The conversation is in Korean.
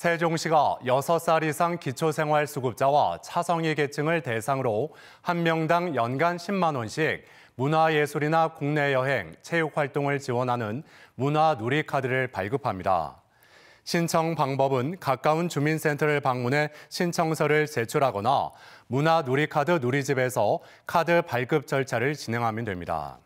세종시가 6살 이상 기초생활수급자와 차성위 계층을 대상으로 한 명당 연간 10만 원씩 문화예술이나 국내 여행, 체육활동을 지원하는 문화누리카드를 발급합니다. 신청 방법은 가까운 주민센터를 방문해 신청서를 제출하거나 문화누리카드 누리집에서 카드 발급 절차를 진행하면 됩니다.